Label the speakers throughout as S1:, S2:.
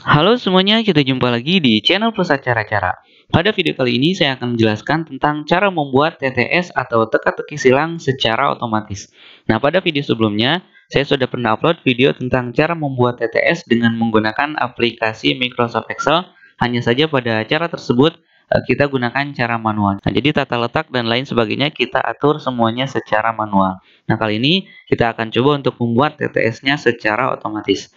S1: Halo semuanya, kita jumpa lagi di channel Pusat Cara-Cara. Pada video kali ini saya akan menjelaskan tentang cara membuat TTS atau teka-teki silang secara otomatis. Nah, pada video sebelumnya, saya sudah pernah upload video tentang cara membuat TTS dengan menggunakan aplikasi Microsoft Excel. Hanya saja pada cara tersebut eh, kita gunakan cara manual. Nah, jadi tata letak dan lain sebagainya kita atur semuanya secara manual. Nah, kali ini kita akan coba untuk membuat TTS-nya secara otomatis.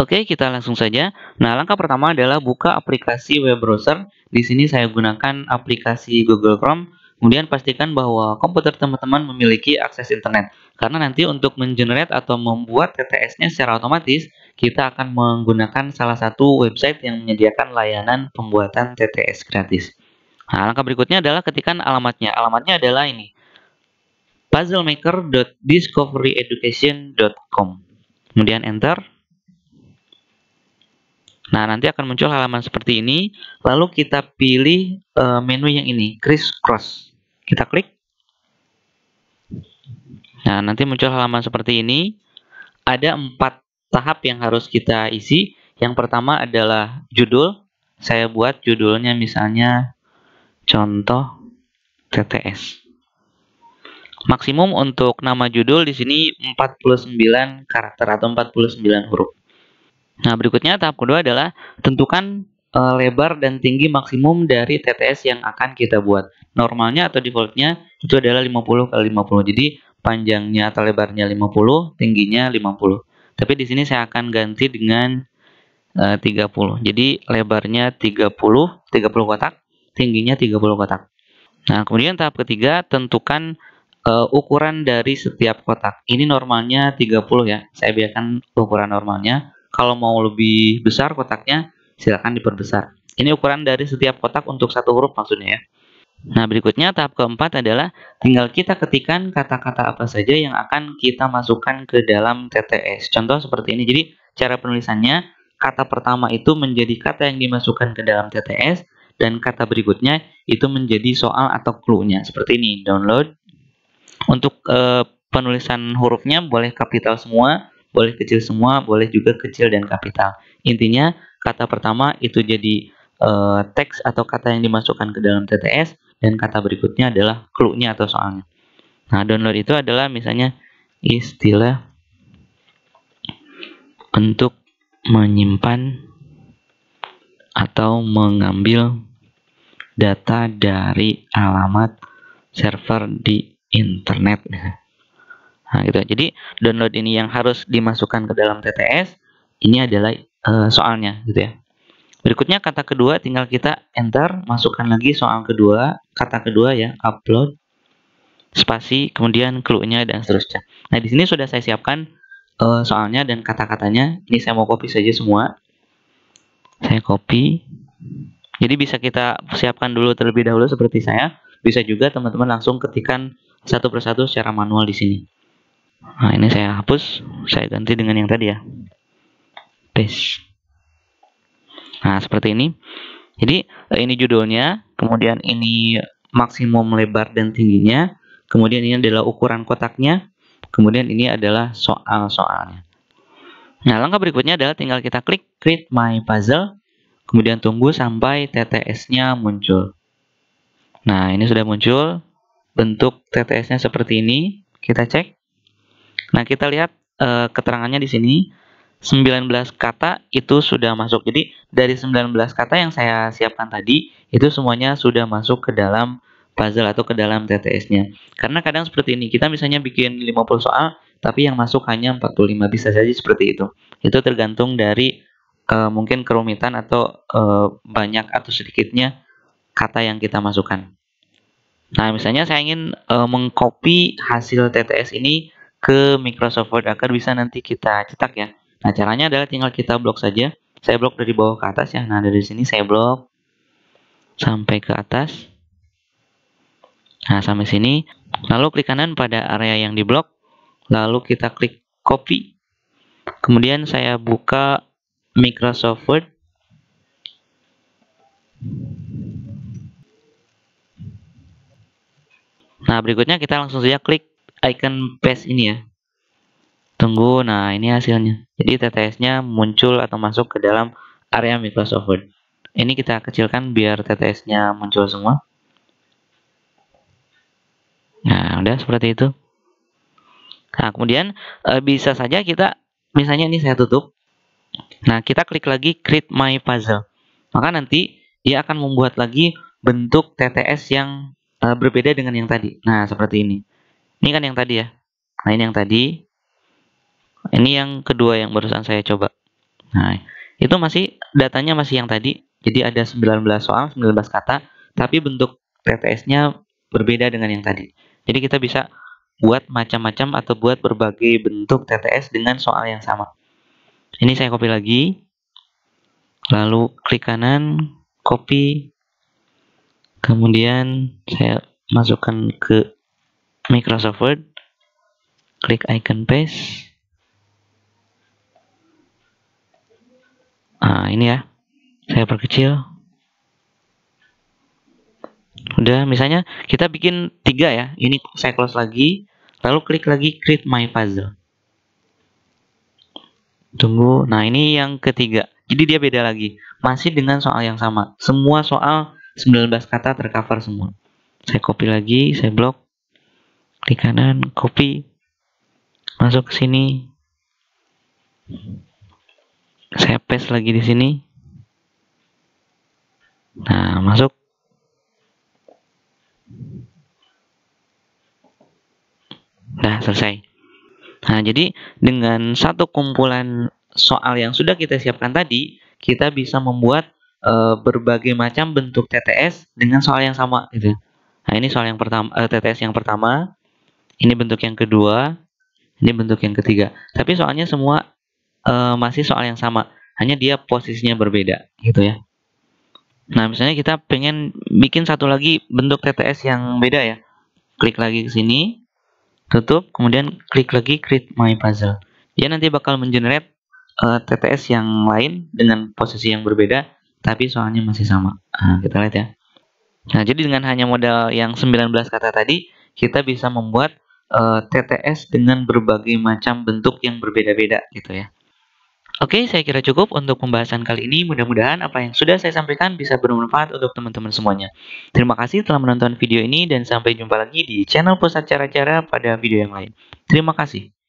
S1: Oke, kita langsung saja. Nah, langkah pertama adalah buka aplikasi web browser. Di sini saya gunakan aplikasi Google Chrome. Kemudian pastikan bahwa komputer teman-teman memiliki akses internet. Karena nanti untuk mengenerate atau membuat TTS-nya secara otomatis, kita akan menggunakan salah satu website yang menyediakan layanan pembuatan TTS gratis. Nah, langkah berikutnya adalah ketikan alamatnya. Alamatnya adalah ini. puzzlemaker.discoveryeducation.com. Kemudian enter. Nah, nanti akan muncul halaman seperti ini. Lalu kita pilih e, menu yang ini, criss cross. Kita klik. Nah, nanti muncul halaman seperti ini. Ada empat tahap yang harus kita isi. Yang pertama adalah judul. Saya buat judulnya misalnya contoh TTS. Maksimum untuk nama judul di sini 49 karakter atau 49 huruf. Nah, berikutnya tahap kedua adalah tentukan e, lebar dan tinggi maksimum dari TTS yang akan kita buat. Normalnya atau defaultnya itu adalah 50 kali 50. Jadi panjangnya atau lebarnya 50, tingginya 50. Tapi di sini saya akan ganti dengan e, eh, 30. Jadi lebarnya 30, 30 kotak, tingginya 30 kotak. Nah, kemudian tahap ketiga tentukan uh, ukuran dari setiap kotak. Ini normalnya 30 ya. Saya biarkan ukuran normalnya. Kalau mau lebih besar kotaknya, silahkan diperbesar. Ini ukuran dari setiap kotak untuk satu huruf maksudnya ya. Nah, berikutnya tahap keempat adalah tinggal kita ketikkan kata-kata apa saja yang akan kita masukkan ke dalam TTS. Contoh seperti ini. Jadi, cara penulisannya kata pertama itu menjadi kata yang dimasukkan ke dalam TTS dan kata berikutnya itu menjadi soal atau clue-nya. Seperti ini, download. Untuk e, penulisan hurufnya boleh kapital semua, boleh kecil semua, boleh juga kecil dan kapital. Intinya kata pertama itu jadi uh, teks atau kata yang dimasukkan ke dalam TTS dan kata berikutnya adalah clue-nya atau soalnya. Nah, download itu adalah misalnya istilah untuk menyimpan atau mengambil data dari alamat server di internet. Nah, gitu. Jadi download ini yang harus dimasukkan ke dalam TTS ini adalah e, soalnya gitu ya. Berikutnya kata kedua tinggal kita enter, masukkan lagi soal kedua, kata kedua ya, upload spasi, kemudian clue-nya dan seterusnya. Nah, di sini sudah saya siapkan e, soalnya dan kata-katanya. Ini saya mau copy saja semua. Saya copy. Jadi bisa kita siapkan dulu terlebih dahulu seperti saya. Bisa juga teman-teman langsung ketikan satu persatu secara manual di sini. Nah, ini saya hapus, saya ganti dengan yang tadi ya. Paste. Nah, seperti ini. Jadi, eh, ini judulnya, kemudian ini maksimum lebar dan tingginya, kemudian ini adalah ukuran kotaknya, kemudian ini adalah soal-soalnya. Nah, langkah berikutnya adalah tinggal kita klik create my puzzle, kemudian tunggu sampai TTS-nya muncul. Nah, ini sudah muncul. Bentuk TTS-nya seperti ini. Kita cek. Nah, kita lihat e, keterangannya di sini. 19 kata itu sudah masuk. Jadi, dari 19 kata yang saya siapkan tadi, itu semuanya sudah masuk ke dalam puzzle atau ke dalam TTS-nya. Karena kadang seperti ini, kita misalnya bikin 50 soal, tapi yang masuk hanya 45 bisa saja seperti itu. Itu tergantung dari e, mungkin kerumitan atau e, banyak atau sedikitnya kata yang kita masukkan. Nah, misalnya saya ingin e, mengcopy hasil TTS ini ke Microsoft Word agar bisa nanti kita cetak ya. Nah, caranya adalah tinggal kita blok saja. Saya blok dari bawah ke atas ya. Nah, dari sini saya blok sampai ke atas. Nah, sampai sini. Lalu klik kanan pada area yang diblok. Lalu kita klik copy. Kemudian saya buka Microsoft Word. Nah, berikutnya kita langsung saja klik icon paste ini ya tunggu nah ini hasilnya jadi TTS nya muncul atau masuk ke dalam area Microsoft Word ini kita kecilkan biar TTS nya muncul semua nah udah seperti itu nah kemudian eh, bisa saja kita misalnya ini saya tutup nah kita klik lagi create my puzzle maka nanti dia akan membuat lagi bentuk TTS yang eh, berbeda dengan yang tadi nah seperti ini ini kan yang tadi ya. Nah, ini yang tadi. Ini yang kedua yang barusan saya coba. Nah, itu masih datanya masih yang tadi. Jadi ada 19 soal, 19 kata, tapi bentuk TTS-nya berbeda dengan yang tadi. Jadi kita bisa buat macam-macam atau buat berbagai bentuk TTS dengan soal yang sama. Ini saya copy lagi. Lalu klik kanan, copy. Kemudian saya masukkan ke Microsoft Word, klik icon paste. Nah, ini ya. Saya perkecil. Udah, misalnya kita bikin tiga ya. Ini saya close lagi, lalu klik lagi create my puzzle. Tunggu. Nah, ini yang ketiga. Jadi dia beda lagi. Masih dengan soal yang sama. Semua soal 19 kata tercover semua. Saya copy lagi, saya blok di kanan copy masuk ke sini saya paste lagi di sini nah masuk nah selesai nah jadi dengan satu kumpulan soal yang sudah kita siapkan tadi kita bisa membuat e, berbagai macam bentuk TTS dengan soal yang sama gitu. Nah, ini soal yang pertama e, eh, TTS yang pertama. Ini bentuk yang kedua, ini bentuk yang ketiga. Tapi soalnya semua uh, masih soal yang sama, hanya dia posisinya berbeda gitu ya. Nah, misalnya kita pengen bikin satu lagi bentuk TTS yang beda ya. Klik lagi ke sini, tutup, kemudian klik lagi create my puzzle. Dia nanti bakal mengenerate uh, eh, TTS yang lain dengan posisi yang berbeda, tapi soalnya masih sama. Nah, kita lihat ya. Nah, jadi dengan hanya modal yang 19 kata tadi, kita bisa membuat Eh, TTS dengan berbagai macam bentuk yang berbeda-beda gitu ya. Oke, saya kira cukup untuk pembahasan kali ini. Mudah-mudahan apa yang sudah saya sampaikan bisa bermanfaat untuk teman-teman semuanya. Terima kasih telah menonton video ini dan sampai jumpa lagi di channel Pusat Cara-Cara pada video yang lain. Terima kasih.